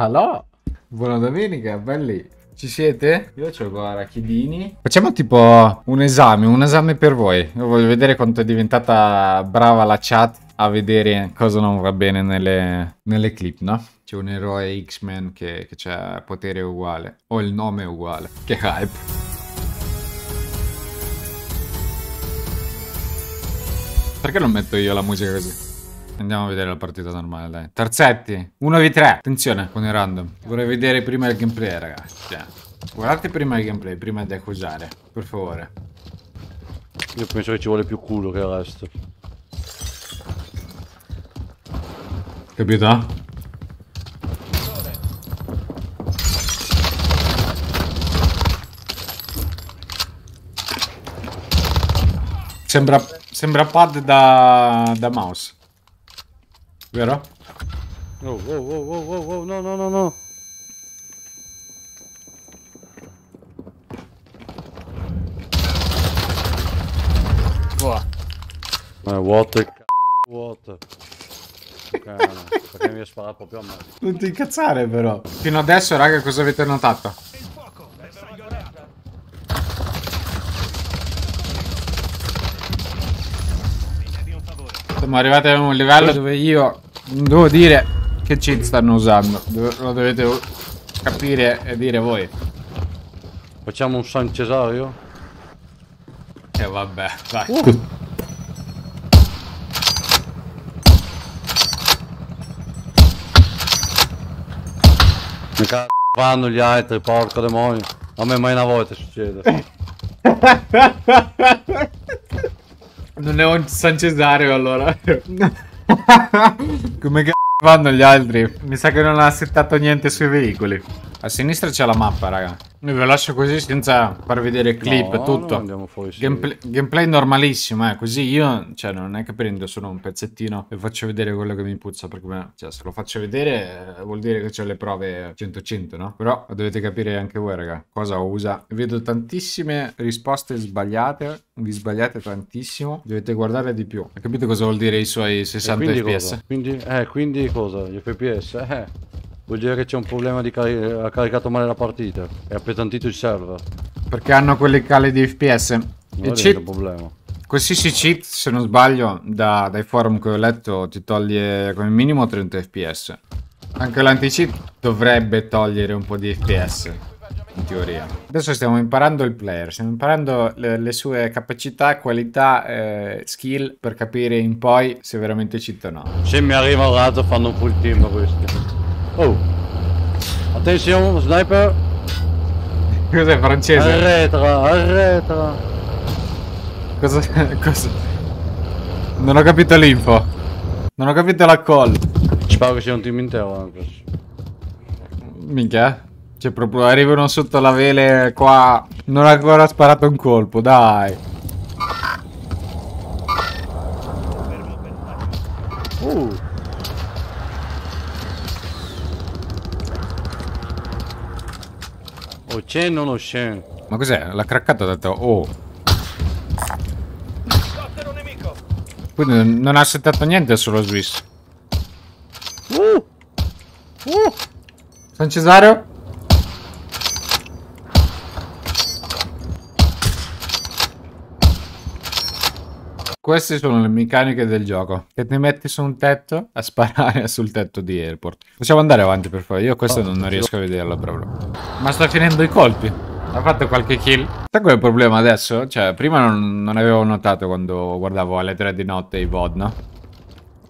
Allora, buona domenica, belli. Ci siete? Io ho guarda, Rachidini. Facciamo tipo un esame, un esame per voi. Io voglio vedere quanto è diventata brava la chat a vedere cosa non va bene nelle, nelle clip, no? C'è un eroe X-Men che, che ha potere uguale. O il nome è uguale. Che hype. Perché non metto io la musica così? Andiamo a vedere la partita normale, dai. Terzetti, 1v3. Attenzione con il random. Vorrei vedere prima il gameplay, ragazzi. Cioè. guardate prima il gameplay, prima di accusare. Per favore. Io penso che ci vuole più culo che il resto. Capito? Sembra, sembra pad da, da mouse. Vero? Oh, oh, oh, oh, oh, oh, no, no, no, no. Wow. Ma è vuoto c***o vuoto. Perché mi ha sparato proprio a me. Non ti incazzare però. Fino adesso, raga, cosa avete notato? Siamo arrivati a un livello dove io non devo dire che ci stanno usando. Lo dovete capire e dire voi. Facciamo un San Cesario? E eh, vabbè, dai. Uh. Mi fanno gli altri, porco demonio. A me mai una volta succede. Non è un San Cesario allora. Come c***o fanno gli altri? Mi sa che non ha settato niente sui veicoli. A sinistra c'è la mappa, raga. Io ve lascio così senza far vedere clip, no, tutto. Fuori, sì. gameplay, gameplay, normalissimo, eh. Così io, cioè, non è che prendo solo un pezzettino e faccio vedere quello che mi puzza. Perché, cioè, se lo faccio vedere eh, vuol dire che c'è le prove 100-100, no? Però dovete capire anche voi, raga, cosa usa. Vedo tantissime risposte sbagliate. Vi sbagliate tantissimo. Dovete guardare di più. Hai capito cosa vuol dire i suoi 60 quindi fps? Cosa? Quindi, eh, quindi cosa? Gli fps, eh. Vuol dire che c'è un problema di carica. ha caricato male la partita e ha appesantito il server. Perché hanno quelli cali di FPS. Non c'è un problema. Qualsiasi cheat, se non sbaglio, da, dai forum che ho letto ti toglie come minimo 30 FPS. Anche l'anti-cheat dovrebbe togliere un po' di FPS, in teoria. Adesso stiamo imparando il player, stiamo imparando le, le sue capacità, qualità, eh, skill per capire in poi se veramente cheat o no. Se mi arriva un razzo fanno un full team questi. Oh! Attenzione, sniper! Cos'è francese? Arretra, arretra! Cosa, cosa? Non ho capito l'info. Non ho capito la call. Ci pare che sia un team intero eh, anche. Minchia. Eh. Cioè proprio arrivano sotto la vele qua. Non ha ancora sparato un colpo, dai. C'è non lo c'è. Ma cos'è? La craccata ha detto oh. Quindi non ha settato niente sullo Swiss. Uh! Uh! San Cesario? Queste sono le meccaniche del gioco. Che ti metti su un tetto a sparare sul tetto di airport. Possiamo andare avanti per favore. Io questo oh, non, non riesco a vederlo proprio. Ma sto finendo i colpi. Ha fatto qualche kill. Sai qual è il problema adesso? Cioè, prima non, non avevo notato quando guardavo alle 3 di notte i VOD, no?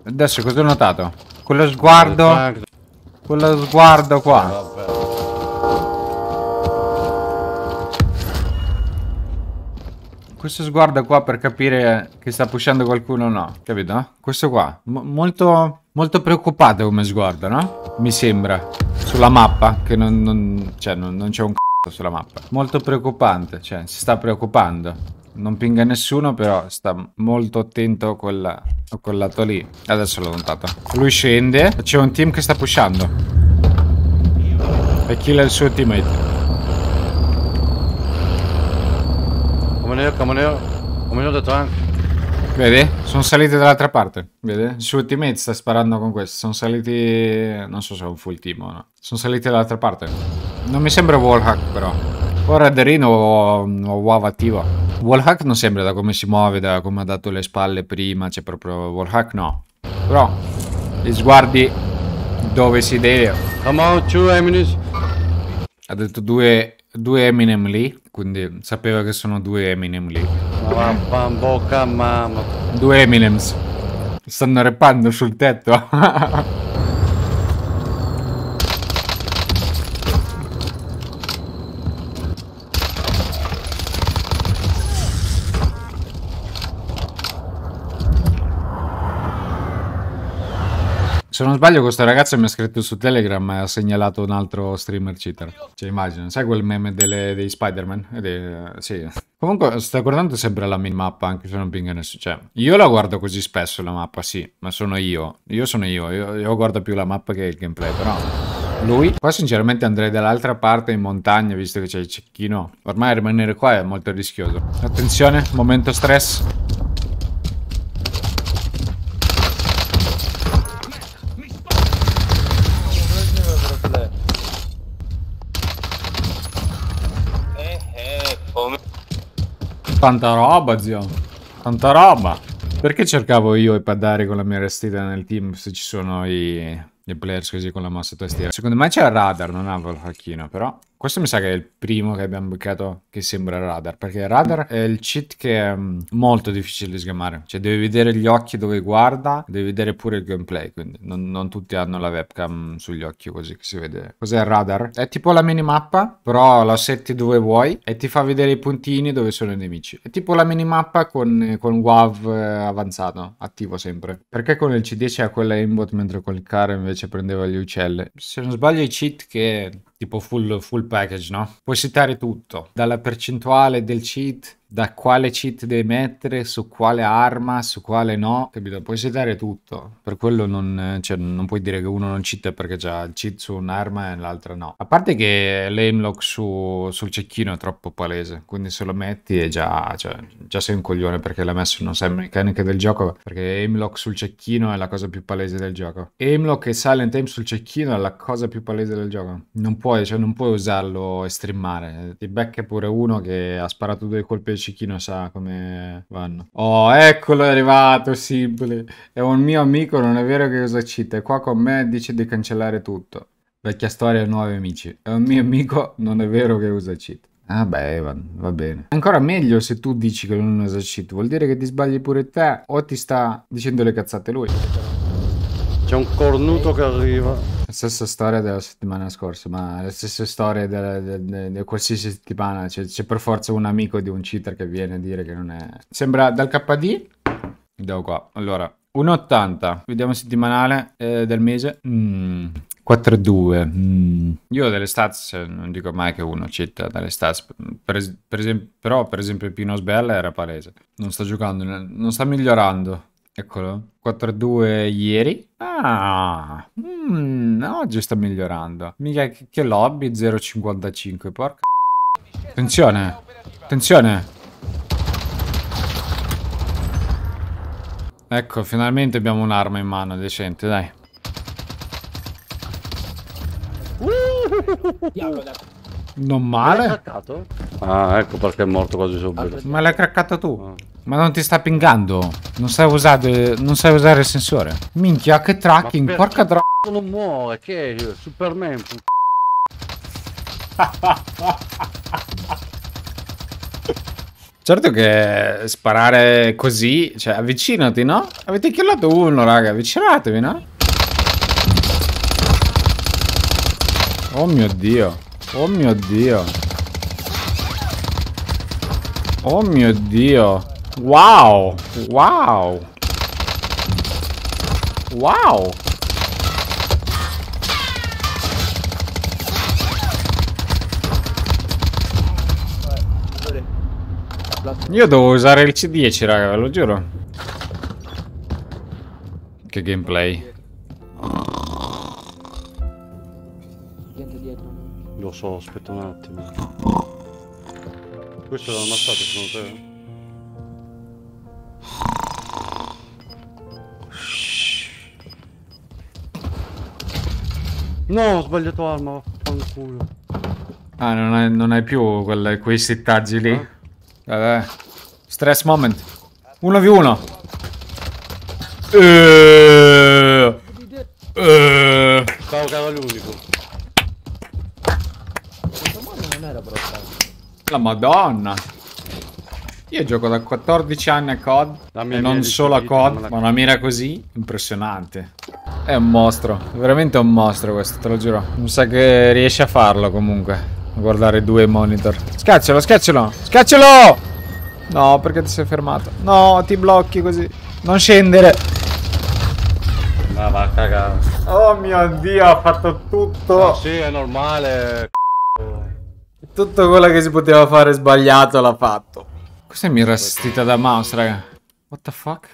Adesso cosa ho notato? Quello sguardo... Quello sguardo qua. questo sguardo qua per capire che sta pushando qualcuno o no, capito? Questo qua, M molto, molto preoccupato come sguardo, no? Mi sembra, sulla mappa, che cioè, non, non c'è un c***o sulla mappa. Molto preoccupante, cioè, si sta preoccupando. Non pinga nessuno, però sta molto attento a, quella, a quel lato lì. Adesso l'ho notato. Lui scende, c'è un team che sta pushando. E kill il suo teammate. here, come on Come on the tank. Vedi? Sono saliti dall'altra parte. Vedi? Il suo teammate sta sparando con questo. Sono saliti... Non so se è un full team o no. Sono saliti dall'altra parte. Non mi sembra wallhack però. Ora radarino o, o wow attivo. Wallhack non sembra da come si muove, da come ha dato le spalle prima. C'è proprio wallhack no. Però gli sguardi dove si deve. Come out, two Eminems. Ha detto due, due Eminem lì quindi sapeva che sono due Eminem lì. bocca Mamma Due Eminems. Stanno rappando sul tetto. Se non sbaglio questo ragazzo mi ha scritto su Telegram e ha segnalato un altro streamer cheater. Cioè immagino, sai quel meme delle, dei Spider-Man? De, eh, sì. Comunque sta guardando sempre la minimappa anche se non pinga nessuno. Cioè, io la guardo così spesso la mappa, sì, ma sono io. Io sono io, io, io guardo più la mappa che il gameplay, però... Lui. Qua sinceramente andrei dall'altra parte in montagna visto che c'è il cecchino. Ormai rimanere qua è molto rischioso. Attenzione, momento stress. Tanta roba, zio. Tanta roba. Perché cercavo io i paddari con la mia restita nel team se ci sono i, i players così con la mossa tastiera? Secondo me c'è il radar, non avevo il facchino, però... Questo mi sa che è il primo che abbiamo beccato che sembra radar, perché radar è il cheat che è mm, molto difficile di sgamare, cioè devi vedere gli occhi dove guarda, devi vedere pure il gameplay, quindi non, non tutti hanno la webcam sugli occhi così che si vede. Cos'è il radar? È tipo la minimappa, però la setti dove vuoi e ti fa vedere i puntini dove sono i nemici. È tipo la minimappa con, con WAV eh, avanzato, attivo sempre. Perché con il C10 ha quella aimbot mentre col car invece prendeva gli uccelli? Se non sbaglio i cheat che tipo full, full package, no? Puoi settare tutto, dalla percentuale del cheat da quale cheat devi mettere, su quale arma, su quale no, capito? Puoi setare tutto, per quello non, cioè, non puoi dire che uno non cheat perché già il cheat su un'arma e l'altra no. A parte che l'aimlock su, sul cecchino è troppo palese, quindi se lo metti è già, cioè, già sei un coglione perché l'ha messo, non sai meccaniche del gioco, perché aimlock sul cecchino è la cosa più palese del gioco. Aimlock e silent aim sul cecchino è la cosa più palese del gioco. Non puoi, cioè, non puoi usarlo e streamare. Ti becca pure uno che ha sparato due colpi chi non sa come vanno. Oh, eccolo, è arrivato Simple. È un mio amico, non è vero che cosa cita. È qua con me e dice di cancellare tutto. Vecchia storia, nuovi amici. È un mio amico, non è vero che usa cheat. Ah beh, Evan, va bene. Ancora meglio se tu dici che non usa cheat. Vuol dire che ti sbagli pure te o ti sta dicendo le cazzate lui. C'è un cornuto che arriva. La stessa storia della settimana scorsa, ma le stesse storie di qualsiasi settimana. Cioè, c'è per forza un amico di un cheater che viene a dire che non è... Sembra dal KD... Vediamo qua. Allora, 1,80. Vediamo settimanale eh, del mese. Mm. 4-2. Mm. Io delle stats eh, non dico mai che uno cita dalle stats, per, per esempio, però per esempio Pino Sbella era palese. Non sta giocando, non sta migliorando. Eccolo, 4-2 ieri. Ah, mm, oggi sta migliorando. Mica che lobby 0,55, porca. Attenzione, attenzione. Ecco, finalmente abbiamo un'arma in mano decente, dai. Non male. Ah, ecco perché è morto quasi subito. ma l'hai craccato tu? Ah. Ma non ti sta pingando? Non sai usare, non sai usare il sensore. Minchia, che tracking, ma porca dra... Non muore, che è Superman, put... Certo che sparare così, cioè avvicinati, no? Avete killato uno, raga, avvicinatevi, no? Oh mio Dio. Oh mio dio. Oh mio dio. Wow. Wow. Wow. Io devo usare il C10, raga, ve lo giuro. Che gameplay. so, aspetta un attimo. Questo l'ha ammazzato secondo te? No, ho sbagliato arma, fanculo. Ah, non hai, non hai più quelle, quei settaggi lì? Eh? Vabbè. Stress moment. 1v1. Eeeh. Eeeh. Stavo cavolo l'unico. La madonna. Io gioco da 14 anni a COD. e non solo a COD, ma una mira così. Impressionante. È un mostro. È veramente un mostro questo, te lo giuro. Non sa che riesce a farlo comunque. A guardare due monitor. Scazzolo, scazzolo. Scazzolo! No, perché ti sei fermato? No, ti blocchi così. Non scendere. Ma va a cagare. Oh mio dio, ha fatto tutto. Ma sì, è normale. C***o. Tutto quello che si poteva fare sbagliato l'ha fatto. Cos'è mi mira da mouse, raga. What the fuck?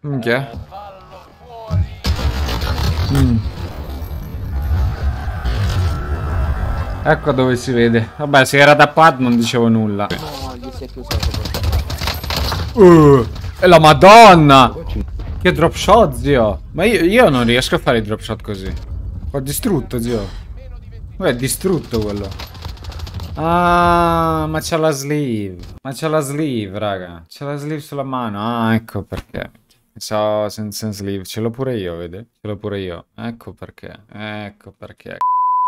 Minchia. Mm. Ecco dove si vede. Vabbè, se era da pad non dicevo nulla. No, gli si è chiuso Uh, è la madonna! Che drop shot, zio? Ma io, io non riesco a fare i drop shot così. Ho distrutto, zio. Uè, distrutto quello. Ah, ma c'è la sleeve. Ma c'è la sleeve, raga. C'è la sleeve sulla mano. Ah, ecco perché. Ciao, senza sleeve. Ce l'ho pure io, vede? Ce l'ho pure io. Ecco perché. Ecco perché.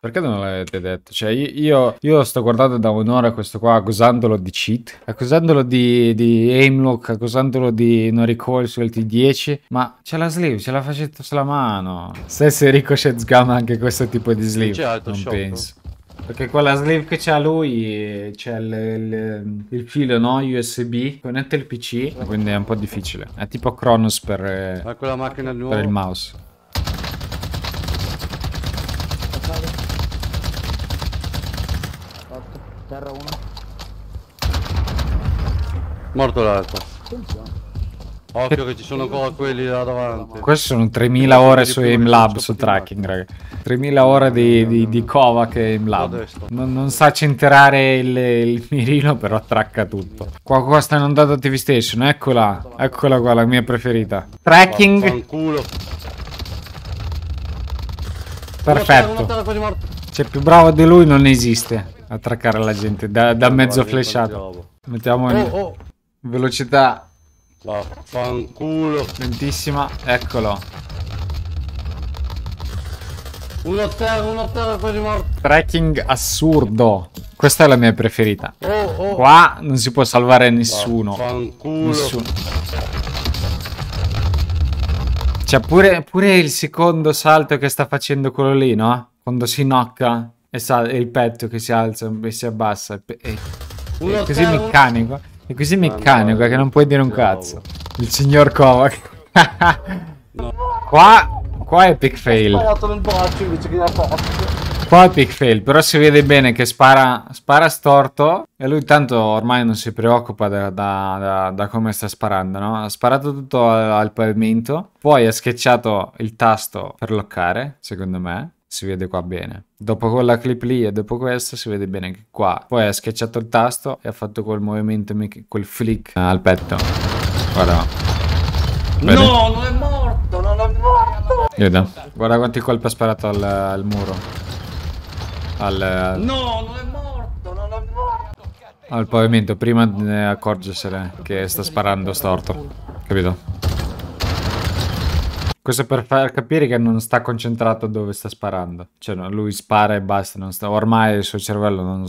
Perché non l'avete detto? Cioè, io, io, sto guardando da un'ora questo qua, accusandolo di cheat, accusandolo di, di aimlock, accusandolo di non recall su lt 10 ma c'è la sleeve, ce la facetto sulla mano. Se si ricochet sgama anche questo tipo di sleeve, non shop. penso. Perché quella sleeve che c'ha lui c'è il, filo no? USB, connette il PC, quindi è un po' difficile. È tipo Kronos per, eh, per il mouse. Morto l'altro. Occhio che ci sono quelli là davanti. Queste sono 3000 ore su Aimlab, su tracking, raga. 3000 ore di, di, di cova che Aimlab. Non, non sa centrare il, il, mirino, però attracca tutto. Qua, qua sta inondando TV Station, eccola. Eccola qua, la mia preferita. Tracking. Perfetto. C'è più bravo di lui, non esiste. Attraccare la gente da, da mezzo flashato. Mettiamo in... Velocità. Vaffanculo. Lentissima. Eccolo. Uno a terra, uno a terra, quasi morto. Tracking assurdo. Questa è la mia preferita. Oh, oh. Qua non si può salvare nessuno. Vaffanculo. Nessuno. C'è pure, pure, il secondo salto che sta facendo quello lì, no? Quando si nocca e, e il petto che si alza e si abbassa. E, e, così meccanico. È così meccanico no, eh, che non puoi dire un cazzo. Il signor Kovac. no. Qua, qua è pick fail. Qua è pick fail, però si vede bene che spara, spara storto e lui intanto ormai non si preoccupa da, da, da, da come sta sparando, no? Ha sparato tutto al, al pavimento, poi ha schiacciato il tasto per loccare, secondo me si vede qua bene. Dopo quella clip lì e dopo questa si vede bene anche qua. Poi ha schiacciato il tasto e ha fatto quel movimento, quel flick al petto. Guarda. Vedi? No, non è morto, non è morto. Vedo. Guarda quanti colpi ha sparato al, al muro. Al, al... No, non è morto, non è morto. Al pavimento, prima di accorgersene che sta sparando storto. Capito? Questo per far capire che non sta concentrato dove sta sparando. Cioè, no, lui spara e basta. Sta... Ormai il suo cervello non,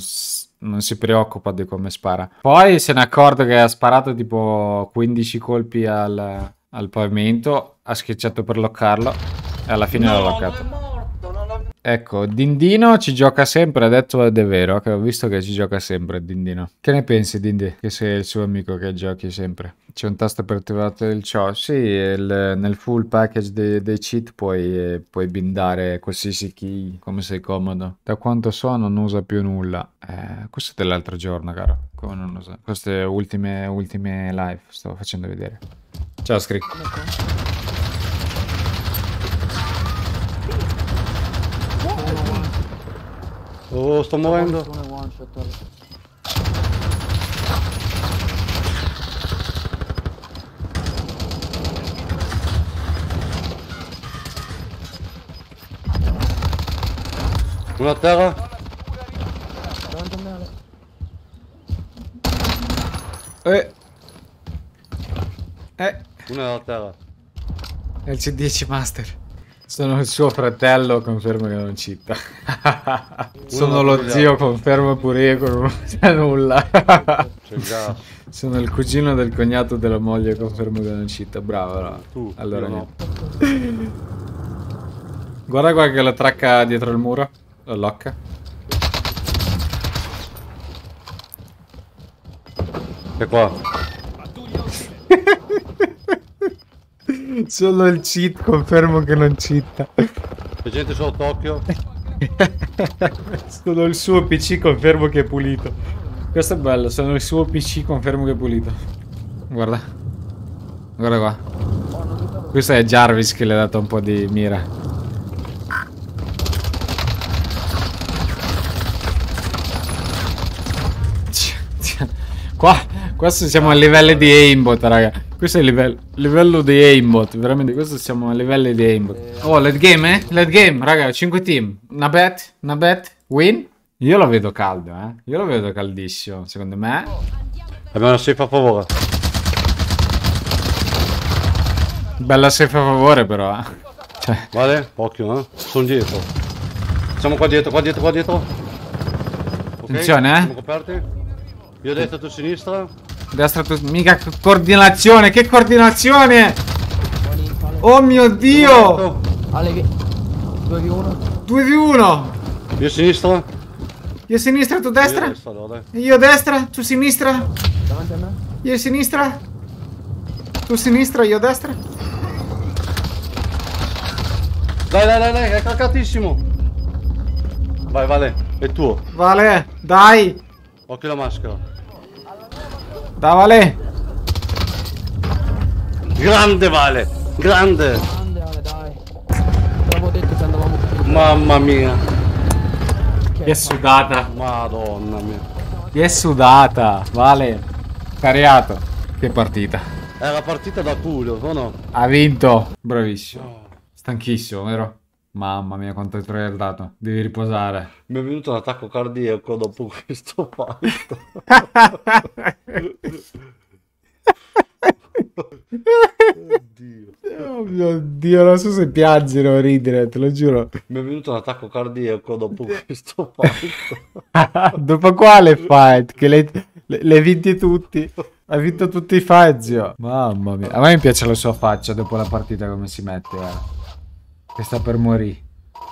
non si preoccupa di come spara. Poi se ne accorge che ha sparato tipo 15 colpi al, al pavimento, ha schiacciato per loccarlo e alla fine no, l'ha loccato. Ecco, Dindino ci gioca sempre, ha detto ed è vero, che ho visto che ci gioca sempre Dindino. Che ne pensi Dindi? Che sei il suo amico che giochi sempre. C'è un tasto per attivare il ciò? Sì, il, nel full package dei, dei cheat puoi, puoi, bindare qualsiasi key, come sei comodo. Da quanto so non usa più nulla. Eh, questo è dell'altro giorno, caro. Come non usa? Queste ultime, ultime live sto facendo vedere. Ciao, Scrick. Oh, sto muovendo. Uno a terra. Eh. Eh. Uno a terra. LC10 Master. Sono il suo fratello, confermo che non cita. Sono lo zio, confermo pure io che non c'è nulla. Sono il cugino del cognato della moglie, confermo che non cita. Bravo, bravo. Tu, allora no. Guarda qua che la tracca dietro il muro. La locca. E qua. Solo il cheat confermo che non cheata. C'è gente sotto occhio. Solo il suo PC confermo che è pulito. Questo è bello, sono il suo PC confermo che è pulito. Guarda. Guarda qua. Questo è Jarvis che le ha dato un po' di mira. Qua, qua siamo a livello di aimbot, raga. Questo è il livello, livello di aimbot, veramente, questo siamo a livello di aimbot. Oh, let game, eh? Let game, raga, 5 team. Una bet, una bet, win. Io lo vedo caldo, eh. Io lo vedo caldissimo, secondo me. Abbiamo una safe a favore. Bella safe a favore, però, eh. Cioè. Vale, occhio, eh. Sono dietro. Siamo qua dietro, qua dietro, qua dietro. Okay, Attenzione, eh. Siamo coperti. Io a destra, tu a sinistra. Della strato... Mica coordinazione, che coordinazione! Oh mio dio! 2v1 Io sinistra Io sinistra, tu destra? Io destra, Io destra, tu sinistra Davanti a me Io sinistra Tu sinistra, io destra Dai, dai, dai, dai, è calcatissimo Vai, Vale, è tuo Vale, dai Occhio la maschera Sta Vale! Grande Vale! Grande! Grande Vale, dai! l'avevo detto che andavamo Mamma mia! Che, è sudata! Madonna mia! Che è sudata! Vale! Cariato! Che partita! È la partita da culo, no? Ha vinto! Bravissimo! Stanchissimo, vero? Mamma mia, quanto hai dato. Devi riposare. Mi è venuto un attacco cardiaco dopo questo fatto. Oddio. Oh mio Dio, non so se piangere o ridere, te lo giuro. Mi è venuto un attacco cardiaco dopo questo fight. dopo quale fight? Che le, le, le vinti tutti. Ha vinto tutti i fight, zio. Mamma mia. A me piace la sua faccia dopo la partita come si mette, eh. Che sta per morire.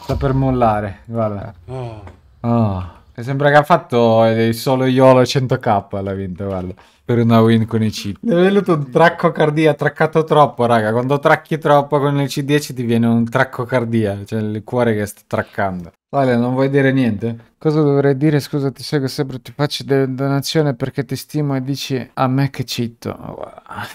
Sta per mollare, guarda. Oh. oh. Sembra che ha fatto il solo YOLO 100k l'ha vinto, guarda per una win con i C. È venuto un tracco cardia, traccato troppo, raga. Quando tracchi troppo con il C10 ti viene un tracco cardia, cioè il cuore che sta traccando. Vale, non vuoi dire niente? Cosa dovrei dire? Scusa, ti seguo sempre, ti faccio delle donazioni perché ti stimo e dici a me che citto.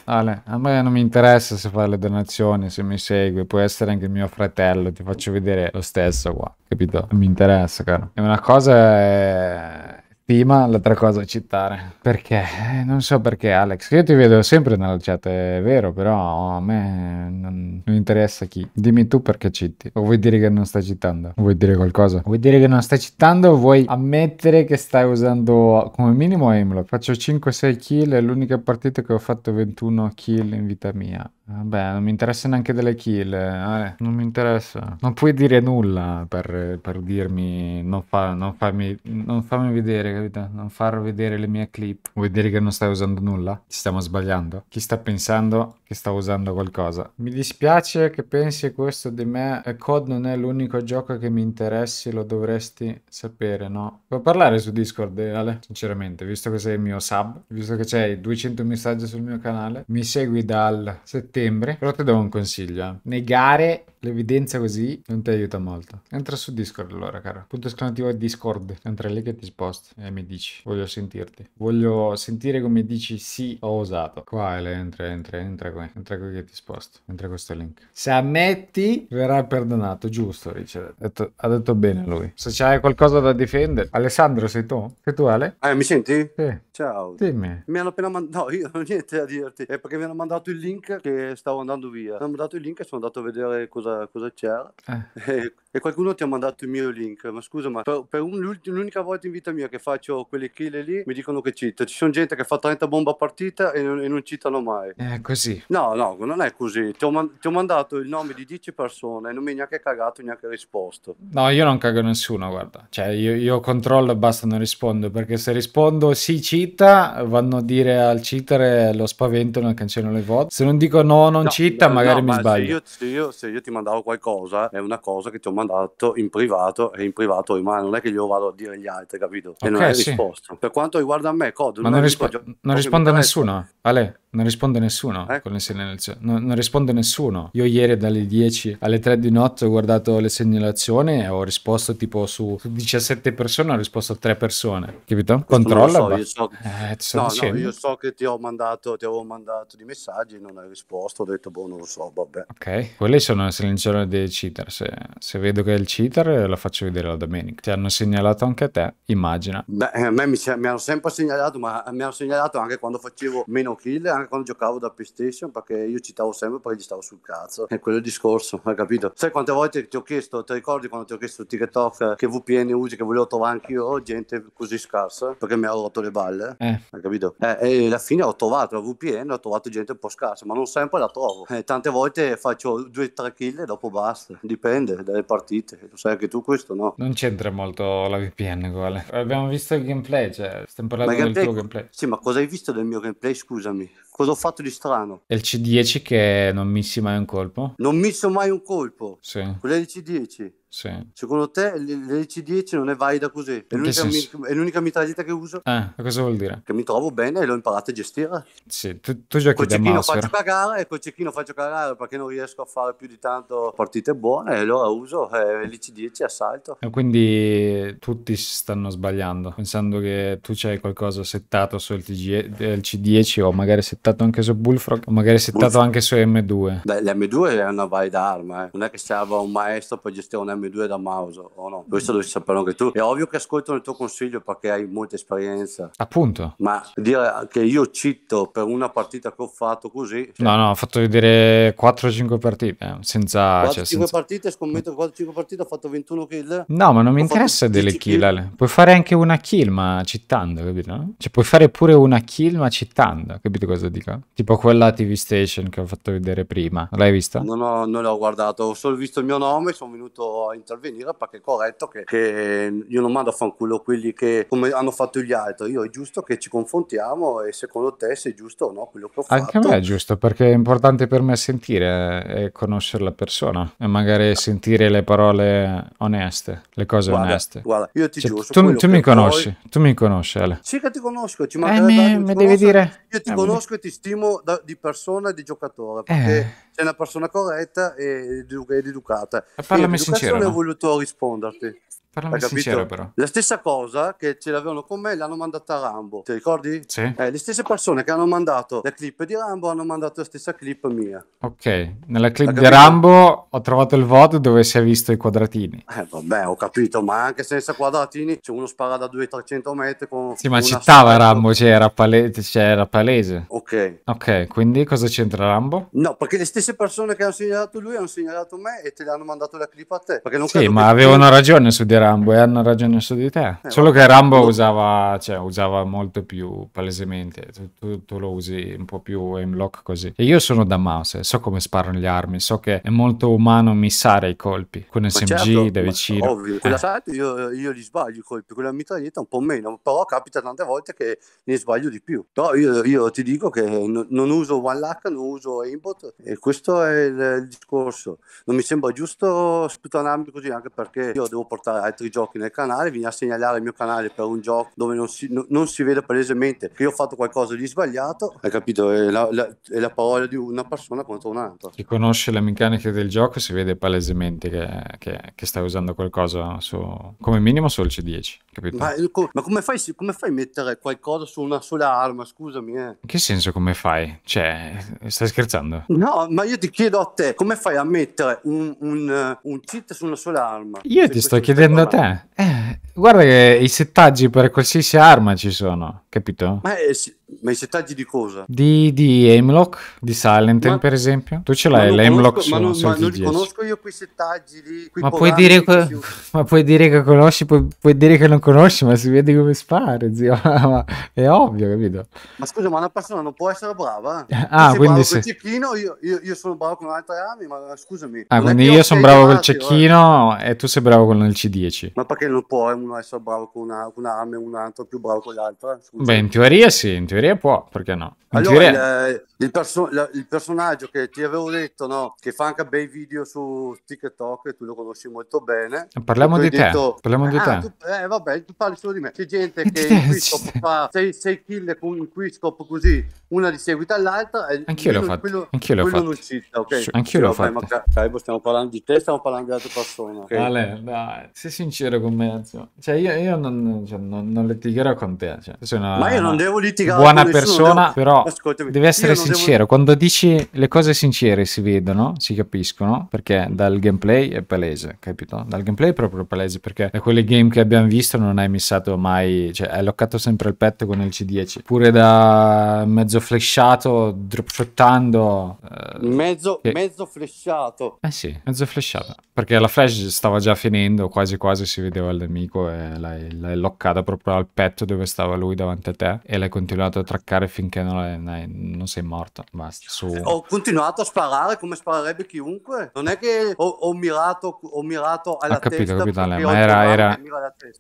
Vale, a me non mi interessa se fai le donazioni, se mi segui, puoi essere anche mio fratello, ti faccio vedere lo stesso qua, capito? Non mi interessa, caro. E una cosa è Prima l'altra cosa da citare. Perché? Eh, non so perché Alex, io ti vedo sempre nella chat, è vero, però a me non, non interessa chi. Dimmi tu perché citi. O vuoi dire che non stai citando? vuoi dire qualcosa? Vuoi dire che non stai citando o vuoi ammettere che stai usando come minimo Aimlock? Faccio 5-6 kill, è l'unica partita che ho fatto 21 kill in vita mia. Vabbè, non mi interessa neanche delle kill, eh. non mi interessa. Non puoi dire nulla per, per dirmi, non, fa, non, farmi, non farmi vedere capito? Non far vedere le mie clip. Vuol dire che non stai usando nulla? Ci stiamo sbagliando? Chi sta pensando che sta usando qualcosa? Mi dispiace che pensi questo di me. E COD non è l'unico gioco che mi interessi, lo dovresti sapere, no? Puoi parlare su Discord, Ale? Sinceramente, visto che sei il mio sub, visto che c'hai 200 messaggi sul mio canale, mi segui dal settembre, però ti do un consiglio. Eh. Negare L'evidenza così non ti aiuta molto. Entra su Discord allora, caro. Punto esclamativo Discord. Entra lì che ti sposti e mi dici. Voglio sentirti. Voglio sentire come dici sì, ho osato. Qua le entra, entra, entra qui. Entra qui che ti sposto. Entra questo link. Se ammetti, verrà perdonato. Giusto, Richard. Ha detto, ha detto bene lui. Se c'hai qualcosa da difendere. Alessandro, sei tu? Sei tu, Ale? Eh, mi senti? Sì. Ciao. Dimmi. Mi hanno appena mandato... No, io non ho niente da dirti. È perché mi hanno mandato il link che stavo andando via. Mi hanno mandato il link e sono andato a vedere cosa com a, com É. e qualcuno ti ha mandato il mio link. Ma scusa, ma per, per un, l'unica volta in vita mia che faccio quelle kill lì, mi dicono che cita. Ci sono gente che fa 30 bomba a partita e non, e non citano mai. È eh, così. No, no, non è così. Ti ho, man- ti ho, mandato il nome di 10 persone e non mi hai neanche cagato, neanche risposto. No, io non cago nessuno, guarda. Cioè, io, io controllo e basta, non rispondo. Perché se rispondo sì, cita, vanno a dire al cheater eh, lo spaventano e cancellano le vote. Se non dico no, non no, cita, magari no, mi ma sbaglio. Se io, se, io, se io ti mandavo qualcosa, è una cosa che ti ho mandato mandato in privato e in privato rimane, non è che glielo vado a dire gli altri, capito? E okay, non è risposto. Per quanto riguarda me, Cod, ma non, rispo- rispo- non risponde nessuno, Ale. Non risponde nessuno eh? con le segnalazioni. Non, non, risponde nessuno. Io ieri dalle 10 alle 3 di notte ho guardato le segnalazioni e ho risposto tipo su 17 persone, ho risposto a 3 persone. Capito? Questo Controlla. So, io, so che... eh, no, no, io so che ti ho mandato, ti avevo mandato di messaggi, non hai risposto, ho detto boh, non lo so, vabbè. Ok, quelle sono le segnalazioni dei cheater. Se, se vedo che è il cheater la faccio vedere la domenica. Ti hanno segnalato anche a te, immagina. Beh, a me mi, mi hanno sempre segnalato, ma mi hanno segnalato anche quando facevo meno kill, anche anche quando giocavo da PlayStation perché io citavo sempre perché gli stavo sul cazzo. E quello è il discorso, hai capito? Sai quante volte ti ho chiesto, ti ricordi quando ti ho chiesto su TikTok che VPN usi, che volevo trovare anch'io gente così scarsa perché mi ha rotto le balle? Eh. Hai capito? Eh, e alla fine ho trovato la VPN, ho trovato gente un po' scarsa, ma non sempre la trovo. Eh, tante volte faccio 2-3 kill e dopo basta, dipende dalle partite. Lo sai anche tu questo, no? Non c'entra molto la VPN, quale. Abbiamo visto il gameplay, cioè, stiamo parlando gameplay, del tuo gameplay. Sì, ma cosa hai visto del mio gameplay? Scusami Cosa ho fatto di strano? È il C10 che non missi mai un colpo? Non misso mai un colpo. Sì. Quello è il C10. Sì. Secondo te l'LC10 non è valida così? È l'unica, mi- è l'unica, mitraglietta che uso? Eh, cosa vuol dire? Che mi trovo bene e l'ho imparata a gestire. Sì, tu, tu giochi col da cecchino faccio cagare e col cecchino faccio cagare perché non riesco a fare più di tanto partite buone e allora uso eh, l'LC10 a salto. E quindi tutti si stanno sbagliando, pensando che tu c'hai qualcosa settato sul LC10 o magari settato anche su Bullfrog o magari settato Bullfrog. anche su M2. Beh, l'M2 è una valida arma, eh. non è che serva un maestro per gestire un M2 farmi due da Mauso o no? Questo devi saperlo anche tu. È ovvio che ascolto il tuo consiglio perché hai molta esperienza. Appunto. Ma dire che io cito per una partita che ho fatto così... Cioè no, no, ho fatto vedere 4-5 partite, eh, senza... 4-5 cioè, senza... partite, scommetto che 4-5 partite, ho fatto 21 kill. No, ma non mi ho interessa delle kill. kill. Puoi fare anche una kill ma citando, capito? No? Cioè puoi fare pure una kill ma citando, capito cosa dico? Tipo quella TV Station che ho fatto vedere prima. L'hai vista? No, no, non l'ho guardato, ho solo visto il mio nome, sono venuto intervenire perché è corretto che, che io non mando a fanculo quelli che come hanno fatto gli altri, io è giusto che ci confrontiamo e secondo te se è giusto o no quello che ho fatto. Anche a me è giusto perché è importante per me sentire e conoscere la persona e magari sentire le parole oneste, le cose guarda, oneste. Guarda, io ti cioè, giuro, tu, tu mi conosci, poi... tu mi conosci Ale. Sì che ti conosco, ci eh, mi, mi devi conosco. dire. Io ti eh, conosco e ti stimo da, di persona e di giocatore eh. perché... Eh sei una persona corretta ed educata. Parlami ed Non ho voluto risponderti. Parlami sincero però. La stessa cosa che ce l'avevano con me l'hanno mandata a Rambo, ti ricordi? Sì. Eh, le stesse persone che hanno mandato la clip di Rambo hanno mandato la stessa clip mia. Ok, nella clip di Rambo ho trovato il VOD dove si è visto i quadratini. Eh vabbè, ho capito, ma anche senza quadratini c'è cioè, uno spara da 200-300 metri con... Sì, ma citava spada. Rambo, c'era cioè, pale- c'era cioè, palese. Ok. Ok, quindi cosa c'entra Rambo? No, perché le stesse persone che hanno segnalato lui hanno segnalato me e te le hanno mandato la clip a te. Perché non sì, ma avevano tu... ragione su di Rambo Rambo e eh, hanno ragione su di te. Eh, Solo che Rambo lo... usava, cioè, usava molto più palesemente. Tu, tu, tu, lo usi un po' più in block così. E io sono da mouse, so come sparano gli armi, so che è molto umano missare i colpi. Con SMG certo, da vicino. Ovvio, quella eh. io, io li sbaglio i colpi, quella mitraglietta un po' meno, però capita tante volte che ne sbaglio di più. Però io, io ti dico che no, non uso one luck, non uso aimbot e questo è il, il discorso. Non mi sembra giusto sputanarmi così anche perché io devo portare altri giochi nel canale, vieni a segnalare il mio canale per un gioco dove non si, no, non si vede palesemente che io ho fatto qualcosa di sbagliato, hai capito? È la, la, è la parola di una persona contro un'altra. Chi conosce le meccaniche del gioco si vede palesemente che, che, che stai usando qualcosa su, come minimo sul C10, capito? Ma, eh, ma come, fai, come fai a mettere qualcosa su una sola arma? Scusami. Eh. In che senso come fai? Cioè, stai scherzando? No, ma io ti chiedo a te, come fai a mettere un, un, un cheat su una sola arma? Io ti sto chiedendo secondo te? Eh, guarda che i settaggi per qualsiasi arma ci sono, capito? Ma eh, sì, ma i settaggi di cosa? Di, di Hemlock, di Silent ma... per esempio. Tu ce l'hai l'Aimlock su Ma non, ma non conosco io quei settaggi lì. Quei ma, puoi dire que... si... ma puoi dire che conosci, puoi, puoi, dire che non conosci, ma si vede come spare, zio. è ovvio, capito? Ma scusa, ma una persona non può essere brava. ah, se quindi se... cecchino, io, io, io, sono bravo con altre armi, ma scusami. Ah, quindi io sono bravo col cecchino eh. e tu sei bravo con il C10. Ma perché non può uno essere bravo con un'arma e un altro più bravo con l'altra? Beh, in teoria sì, in teoria teoria può, perché no? In allora, teoria... il, eh, il, perso- la, il, personaggio che ti avevo detto, no? Che fa anche bei video su TikTok, tu lo conosci molto bene. Eh, parliamo di te. Detto, Parliamo di ah, te. Tu, eh, vabbè, tu parli solo di me. C'è gente che fa 6 kill con un quiz così, una di seguito all'altra. Anch'io l'ho fatto. Quello, Anch'io l'ho fatto. Non cita, ok? Anch'io l'ho fatto. Ma Caibo, stiamo parlando di te, stiamo parlando di altre persone. Okay? Vale, dai, sei sincero con me. Cioè, io, io non, cioè, non, non litigherò con te. Cioè, una, ma io non devo litigare buona persona, devo... però Ascoltami, devi essere sincero. Devo... Quando dici le cose sincere si vedono, si capiscono, perché dal gameplay è palese, capito? Dal gameplay è proprio palese, perché da quelle game che abbiamo visto non hai missato mai, cioè hai loccato sempre il petto con il C10, pure da mezzo flashato, dropshottando. Eh, mezzo, che... mezzo flashato. Eh sì, mezzo flashato, perché la flash stava già finendo, quasi quasi si vedeva il nemico e l'hai, l'hai loccata proprio al petto dove stava lui davanti a te e l'hai continuato continuato a traccare finché non, è, non sei morto. Basta. Su. Ho continuato a sparare come sparerebbe chiunque. Non è che ho, ho mirato, ho mirato alla ho capito, testa. Capito, Ale, ma era, era...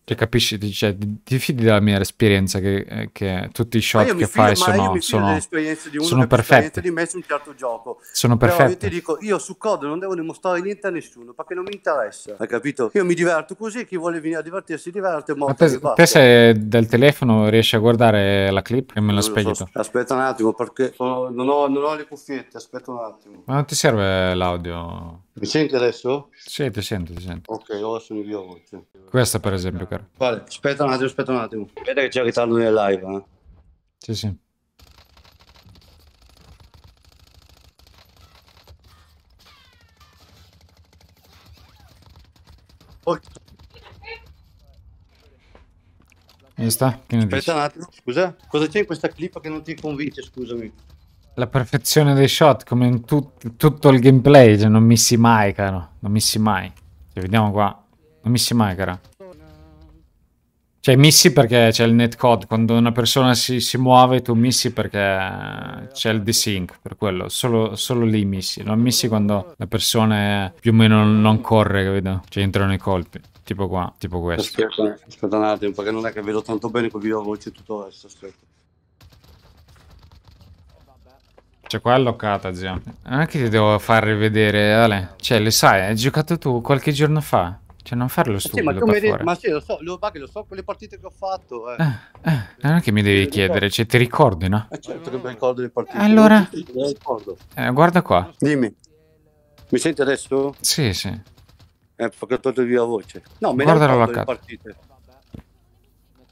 Cioè, capisci, cioè, ti fidi della mia esperienza che, che tutti i shot che fai fido, sono, sono, sono perfetti. Di me su un certo gioco. Sono Però io ti dico, io su COD non devo dimostrare niente a nessuno perché non mi interessa. Hai capito? Io mi diverto così, chi vuole venire a divertirsi diverte. Ma te, te se dal telefono riesci a guardare la clip? Che me l'aspetto. So, aspetta un attimo perché sono, non, ho, non, ho, le cuffiette, aspetta un attimo. Ma non ti serve l'audio? Mi senti adesso? Sì, ti sento, ti sento. Ok, ora sono io voce. Questa per esempio, eh, caro. Vale, aspetta un attimo, aspetta un attimo. Vedete che c'è ritardo nel live, eh? Sì, sì. Oh. E sta? Che ne Aspetta dici? un attimo, scusa. Cosa c'è in questa clip che non ti convince, scusami? La perfezione dei shot, come in tut tutto il gameplay, cioè non missi mai, caro. Non missi mai. Cioè, vediamo qua. Non missi mai, caro. Cioè, missi perché c'è il netcode, quando una persona si, si muove tu missi perché c'è il desync, per quello, solo, solo, lì missi, non missi quando la persona più o meno non corre, capito? Cioè entrano i colpi, tipo qua, tipo questo. Aspetta, aspetta un attimo, perché non è che vedo tanto bene con viva voce tutto questo. aspetta. Cioè qua è allocata, zio. Non ah, è che ti devo far rivedere, Ale. Cioè, le sai, hai giocato tu qualche giorno fa. Cioè, non farlo stupido. Eh sì, ma, re... ma sì, lo so, lo, che lo so con partite che ho fatto. Eh. Ah, ah, non è che mi devi chiedere, cioè, ti ricordi, no? Eh, certo che mi ricordo le partite. Allora, eh, guarda qua. Dimmi, mi senti adesso? Sì, sì. Eh, perché ho tolto via voce. No, me guarda la ricordo le partite.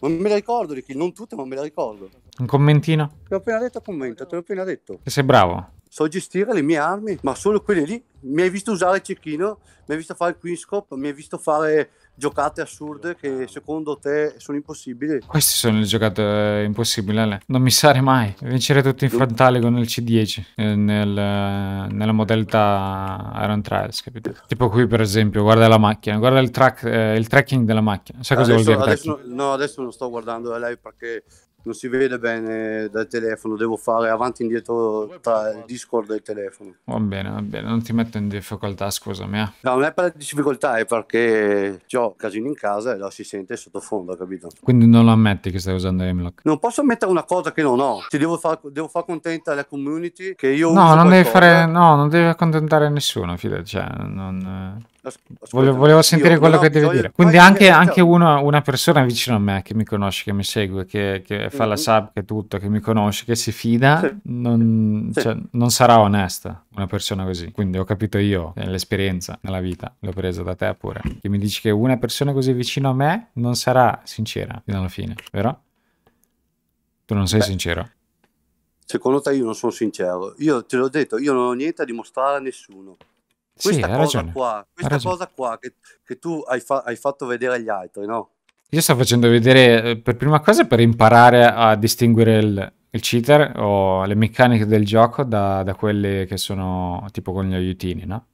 Ma me la ricordo, Ricky, non tutte, ma me la ricordo. Un commentino? Te l'ho appena detto, commenta, te l'ho appena detto. Che sei bravo so gestire le mie armi, ma solo quelle lì. Mi hai visto usare il cecchino, mi hai visto fare il queenscope, mi hai visto fare giocate assurde che secondo te sono impossibili. Queste sono le giocate eh, impossibili, Ale. Non mi missare mai. Vincere tutti in frontale con il C10 eh, nel, nella modalità Iron Trials, capito? Tipo qui, per esempio, guarda la macchina, guarda il, track, eh, il tracking della macchina. Sai cosa adesso, vuol dire? Adesso, no, adesso non sto guardando da live perché non si vede bene dal telefono, devo fare avanti e indietro tra il Discord e il telefono. Va bene, va bene, non ti metto in difficoltà, scusami. Eh. No, non è per difficoltà, è perché ho casino in casa e la si sente sottofondo, capito? Quindi non lo ammetti che stai usando Aimlock? Non posso ammettere una cosa che non ho, ti devo far, devo far contenta la community che io no, uso non devi fare, No, non devi accontentare nessuno, fidati, cioè, non... Eh. Volevo, volevo, sentire io, quello che devi dire. Quindi anche, anche uno, una persona vicino a me che mi conosce, che mi segue, che, che fa mm -hmm. la mm-hmm. sub, che tutto, che mi conosce, che si fida, sì. Non, sì. Cioè, non, sarà onesta una persona così. Quindi ho capito io l'esperienza nella vita, l'ho presa da te pure, che mi dici che una persona così vicino a me non sarà sincera fino alla fine, vero? Tu non sei Beh. sincero. Secondo te io non sono sincero. Io te l'ho detto, io non ho niente a dimostrare a nessuno. Questa, sì, cosa, ragione, qua, questa cosa, qua, che, che tu hai, fa hai fatto vedere agli altri, no? Io sto facendo vedere eh, per prima cosa per imparare a distinguere il, il cheater o le meccaniche del gioco da, da, quelle che sono tipo con gli aiutini, no?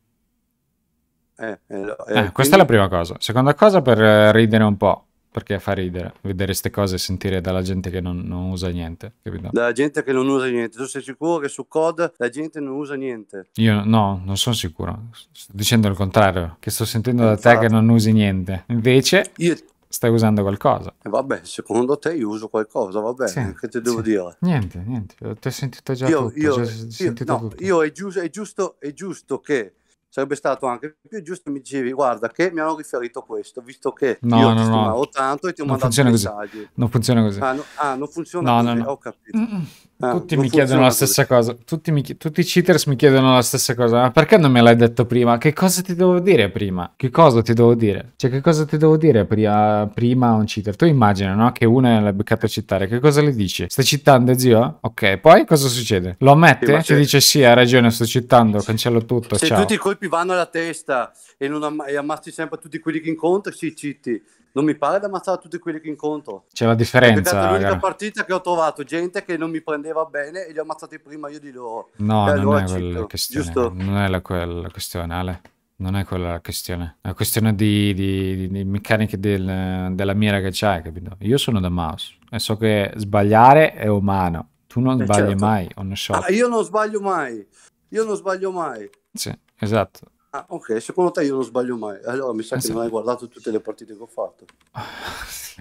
Eh, eh, eh, eh, questa quindi... è la prima cosa. Seconda cosa per eh, ridere un po' perché fa ridere vedere queste cose e sentire dalla gente che non, non usa niente, capito? Dalla gente che non usa niente. Tu sei sicuro che su COD la gente non usa niente? Io no, non sono sicuro. Sto dicendo il contrario, che sto sentendo Pensato. da te che esatto. non usi niente. Invece... Io stai usando qualcosa. E eh, vabbè, secondo te io uso qualcosa, vabbè, sì, che ti devo sì. dire? Niente, niente, ti ho sentito già io, tutto. Io, già io, sentito no, tutto. io è, giusto, è, giusto, è giusto che sarebbe stato anche più giusto mi dicevi guarda che mi hanno riferito questo visto che no, io no, ti no. tanto e ti ho non mandato funziona messaggi così. non funziona così ah, no, ah, non funziona no, così no, no. ho capito mm eh, tutti mi chiedono la stessa cosa. Tutti, mi, tutti, i cheaters mi chiedono la stessa cosa. Ma perché non me l'hai detto prima? Che cosa ti devo dire prima? Che cosa ti devo dire? Cioè, che cosa ti devo dire prima, prima a un cheater? Tu immagina, no? Che uno l'ha beccato a citare. Che cosa le dici? Sta citando, zio? Ok, poi cosa succede? Lo ammette? Sì, Ci dice sì, hai ragione, sto citando, cancello tutto. Se ciao. tutti i colpi vanno alla testa e, non am- e ammazzi sempre tutti quelli che incontri, sì, citi non mi pare di ammazzare tutti quelli che incontro. C'è la differenza. È l'unica partita che ho trovato gente che non mi prendeva bene e li ho ammazzati prima io di loro. No, Beh, cioè, non, allora è quella questione, giusto? non è la, quella questione, Ale. Non è quella la questione. È una questione di, di, di meccaniche del, della mira che c'hai, capito? Io sono da mouse e so che sbagliare è umano. Tu non eh sbagli certo. mai on shot. Ah, io non sbaglio mai. Io non sbaglio mai. Sì, esatto. Ah, ok, secondo te io non sbaglio mai. Allora mi sa non che so. non hai guardato tutte le partite che ho fatto.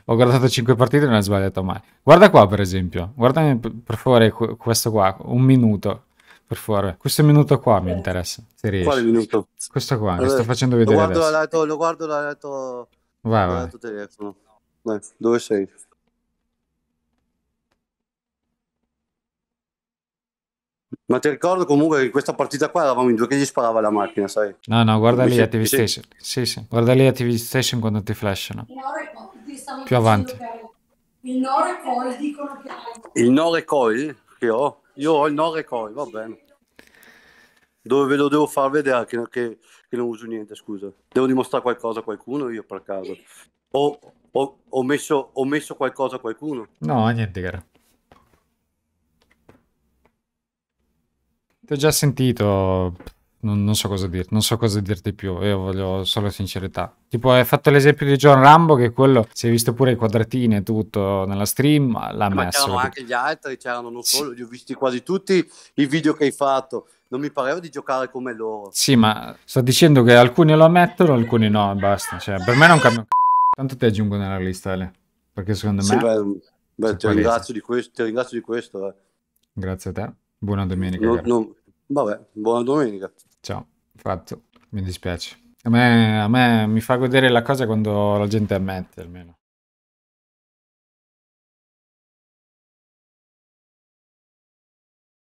ho guardato 5 partite e non hai sbagliato mai. Guarda qua, per esempio. Guardami per favore questo qua, un minuto. Per favore, questo minuto qua mi interessa. Se Quale minuto? Questo qua, allora, mi sto facendo vedere. Lo guardo dal lato, vai, vai. telefono. dove sei? Ma ti ricordo comunque che in questa partita qua eravamo in due che gli sparava la macchina, sai? No, no, guarda lì a TV Station. Sì, sì, guarda lì a TV Station quando ti flashano. Più avanti. Il no recoil dicono che Il no recoil che ho? Io ho il no recoil, va bene. Dove ve lo devo far vedere che, che, che non uso niente, scusa. Devo dimostrare qualcosa a qualcuno io per caso. O, ho, ho, messo, ho messo qualcosa a qualcuno? No, niente, caro. Ti ho già sentito, non, non, so cosa dirti, non so cosa dirti più, io voglio solo sincerità. Tipo hai fatto l'esempio di John Rambo che quello, si è visto pure i quadratini e tutto nella stream, l'ha eh, Ma messo. Ma c'erano anche gli altri, c'erano non solo, li ho visti quasi tutti i video che hai fatto non mi pareva di giocare come loro. Sì, ma sto dicendo che alcuni lo ammettono, alcuni no, basta. Cioè, per me non cambia Tanto ti aggiungo nella lista, Ale, perché secondo me... beh, beh, ti, ringrazio questo, ti, ringrazio di questo, eh. Grazie a te, buona domenica. no, Vabbè, buona domenica. Ciao, fatto. Mi dispiace. A me, a me mi fa godere la cosa quando la gente ammette almeno.